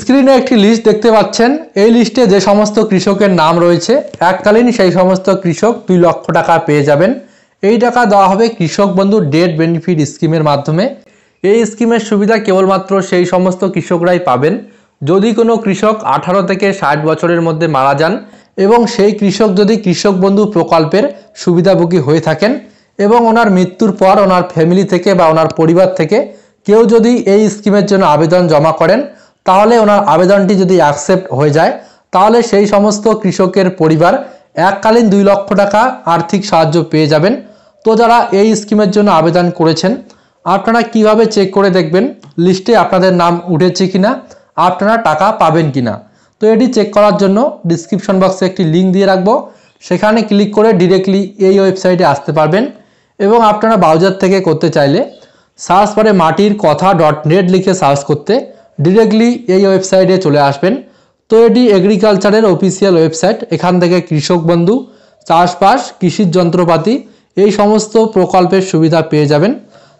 স্ক্রিনে একটি লিস্ট দেখতে পাচ্ছেন এই লিস্টে যে সমস্ত কৃষকের নাম রয়েছে এককালীন সেই সমস্ত কৃষক দুই লক্ষ টাকা পেয়ে যাবেন এই টাকা দেওয়া হবে কৃষক বন্ধু ডেট বেনিফিট স্কিমের মাধ্যমে এই স্কিমের সুবিধা কেবলমাত্র সেই সমস্ত কৃষকরাই পাবেন যদি কোনো কৃষক আঠারো থেকে ষাট বছরের মধ্যে মারা যান এবং সেই কৃষক যদি কৃষক বন্ধু প্রকল্পের সুবিধাভোগী হয়ে থাকেন এবং ওনার মৃত্যুর পর ওনার ফ্যামিলি থেকে বা ওনার পরিবার থেকে কেউ যদি এই স্কিমের জন্য আবেদন জমা করেন তাহলে ওনার আবেদনটি যদি অ্যাকসেপ্ট হয়ে যায় তাহলে সেই সমস্ত কৃষকের পরিবার এককালীন দুই লক্ষ টাকা আর্থিক সাহায্য পেয়ে যাবেন তো যারা এই স্কিমের জন্য আবেদন করেছেন আপনারা কিভাবে চেক করে দেখবেন লিস্টে আপনাদের নাম উঠেছে কিনা আপনারা টাকা পাবেন কিনা তো এটি চেক করার জন্য ডিসক্রিপশন বক্সে একটি লিঙ্ক দিয়ে রাখবো সেখানে ক্লিক করে ডিরেক্টলি এই ওয়েবসাইটে আসতে পারবেন এবং আপনারা বাউজার থেকে করতে চাইলে সার্চ বারে মাটির কথা ডট নেট লিখে সার্চ করতে ডিরেক্টলি এই ওয়েবসাইটে চলে আসবেন তো এটি এগ্রিকালচারের অফিসিয়াল ওয়েবসাইট এখান থেকে কৃষক বন্ধু চাষবাস কৃষির যন্ত্রপাতি এই সমস্ত প্রকল্পের সুবিধা পেয়ে যাবেন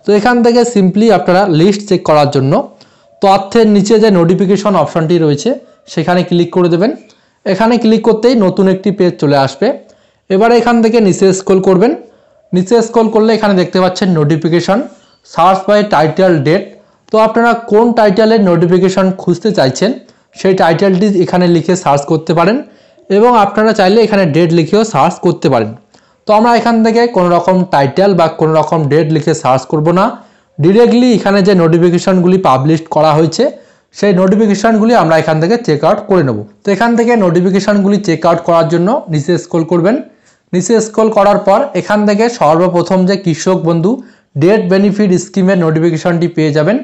তো এখান থেকে সিম্পলি আপনারা লিস্ট চেক করার জন্য তথ্যের নিচে যে নোটিফিকেশন অপশনটি রয়েছে সেখানে ক্লিক করে দেবেন এখানে ক্লিক করতেই নতুন একটি পেজ চলে আসবে এবারে এখান থেকে নিচে স্কল করবেন নিচে স্কল করলে এখানে দেখতে পাচ্ছেন notification search by title date তো আপনারা কোন টাইটেলের নোটিফিকেশান খুঁজতে চাইছেন সেই টাইটেলটি এখানে লিখে সার্চ করতে পারেন এবং আপনারা চাইলে এখানে ডেট লিখেও সার্চ করতে পারেন তো আমরা এখান থেকে কোনো রকম টাইটেল বা কোনো রকম ডেট লিখে সার্চ করব না ডিরেক্টলি এখানে যে নোটিফিকেশানগুলি পাবলিশ করা হয়েছে সেই নোটিফিকেশানগুলি আমরা এখান থেকে চেক আউট করে নেব তো এখান থেকে নোটিফিকেশানগুলি চেক আউট করার জন্য নিচে স্কোল করবেন নিচে স্কোল করার পর এখান থেকে সর্বপ্রথম যে কৃষক বন্ধু ডেট বেনিফিট স্কিমের নোটিফিকেশানটি পেয়ে যাবেন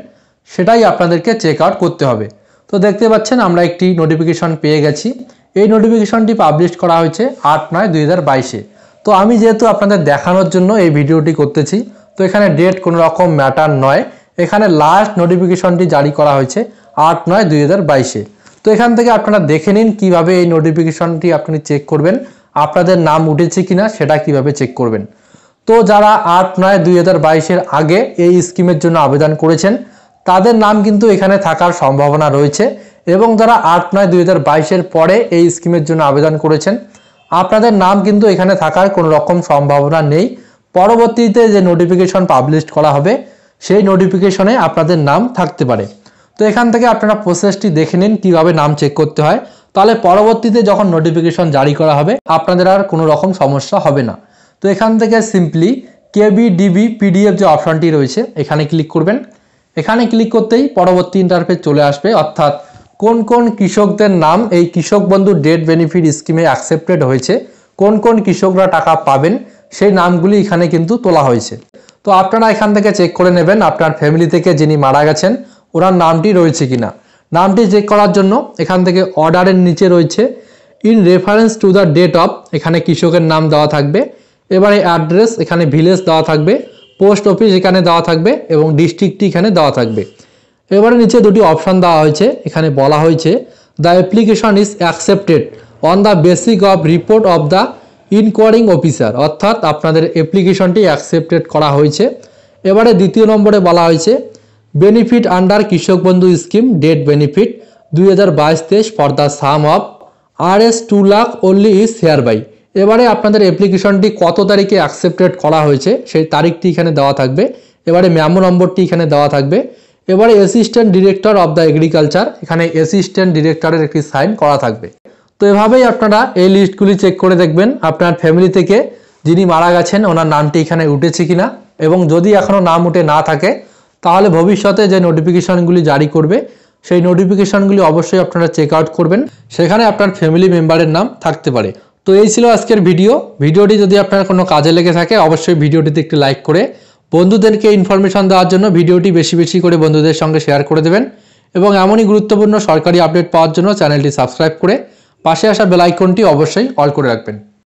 সেটাই আপনাদেরকে চেক আউট করতে হবে তো দেখতে পাচ্ছেন আমরা একটি নোটিফিকেশান পেয়ে গেছি এই নোটিফিকেশানটি পাবলিশ করা হয়েছে আট নয় দুই হাজার বাইশে তো আমি যেহেতু আপনাদের দেখানোর জন্য এই ভিডিওটি করতেছি তো এখানে ডেট কোনো রকম ম্যাটার নয় এখানে লাস্ট নোটিফিকেশানটি জারি করা হয়েছে আট নয় দুই হাজার বাইশে তো এখান থেকে আপনারা দেখে নিন কিভাবে এই নোটিফিকেশানটি আপনি চেক করবেন আপনাদের নাম উঠেছে কিনা সেটা কিভাবে চেক করবেন তো যারা আট নয় দুই হাজার বাইশের আগে এই স্কিমের জন্য আবেদন করেছেন তাদের নাম কিন্তু এখানে থাকার সম্ভাবনা রয়েছে এবং যারা আট নয় দুই হাজার বাইশের পরে এই স্কিমের জন্য আবেদন করেছেন আপনাদের নাম কিন্তু এখানে থাকার কোনো রকম সম্ভাবনা নেই পরবর্তীতে যে নোটিফিকেশন পাবলিশ করা হবে সেই নোটিফিকেশনে আপনাদের নাম থাকতে পারে তো এখান থেকে আপনারা প্রসেসটি দেখে নিন কীভাবে নাম চেক করতে হয় তাহলে পরবর্তীতে যখন নোটিফিকেশন জারি করা হবে আপনাদের আর কোনো রকম সমস্যা হবে না তো এখান থেকে সিম্পলি কেবি ডিবি পিডিএফ যে অপশানটি রয়েছে এখানে ক্লিক করবেন এখানে ক্লিক করতেই পরবর্তী ইন্টারফেস চলে আসবে অর্থাৎ কোন কোন কৃষকদের নাম এই কৃষক বন্ধু ডেট বেনিফিট স্কিমে অ্যাকসেপ্টেড হয়েছে কোন কোন কৃষকরা টাকা পাবেন সেই নামগুলি এখানে কিন্তু তোলা হয়েছে তো আপনারা এখান থেকে চেক করে নেবেন আপনার ফ্যামিলি থেকে যিনি মারা গেছেন ওনার নামটি রয়েছে কিনা নামটি চেক করার জন্য এখান থেকে অর্ডারের নিচে রয়েছে in reference to the date of এখানে কৃষকের নাম দেওয়া থাকবে এবারে অ্যাড্রেস এখানে ভিলেজ দেওয়া থাকবে পোস্ট অফিস এখানে দেওয়া থাকবে এবং ডিস্ট্রিক্টটি এখানে দেওয়া থাকবে এবারে নিচে দুটি অপশান দেওয়া হয়েছে এখানে বলা হয়েছে the application is accepted on the basis of report of the inquiring officer অর্থাৎ আপনাদের অ্যাপ্লিকেশনটি অ্যাকসেপ্টেড করা হয়েছে এবারে দ্বিতীয় নম্বরে বলা হয়েছে বেনিফিট আন্ডার কৃষক বন্ধু স্কিম ডেট বেনিফিট দুই হাজার বাইশ তেইশ for the sum of R S two lakh only is hereby এবারে আপনাদের অ্যাপ্লিকেশনটি কত তারিখে অ্যাকসেপ্টেড করা হয়েছে সেই তারিখটি এখানে দেওয়া থাকবে এবারে ম্যামো নম্বরটি এখানে দেওয়া থাকবে এবারে assistant director of the agriculture এখানে অ্যাসিস্ট্যান্ট ডিরেক্টরের একটি সাইন করা থাকবে তো এভাবেই আপনারা এই লিস্টগুলি চেক করে দেখবেন আপনার ফ্যামিলি থেকে যিনি মারা গেছেন ওনার নামটি এখানে উঠেছে কিনা এবং যদি এখনও নাম উঠে না থাকে তাহলে ভবিষ্যতে যে নোটিফিকেশানগুলি জারি করবে সেই নোটিফিকেশানগুলি অবশ্যই আপনারা চেক আউট করবেন সেখানে আপনার ফ্যামিলি মেম্বারের নাম থাকতে পারে তো এই ছিল আজকের ভিডিও ভিডিওটি যদি আপনার কোনো কাজে লেগে থাকে অবশ্যই ভিডিওটিতে একটি লাইক করে বন্ধুদেরকে ইনফরমেশন দেওয়ার জন্য ভিডিওটি বেশি বেশি করে বন্ধুদের সঙ্গে শেয়ার করে দেবেন এবং এমনই গুরুত্বপূর্ণ সরকারি আপডেট পাওয়ার জন্য চ্যানেলটি সাবস্ক্রাইব করে পাশে আসা বেলাইকনটি অবশ্যই অল করে রাখবেন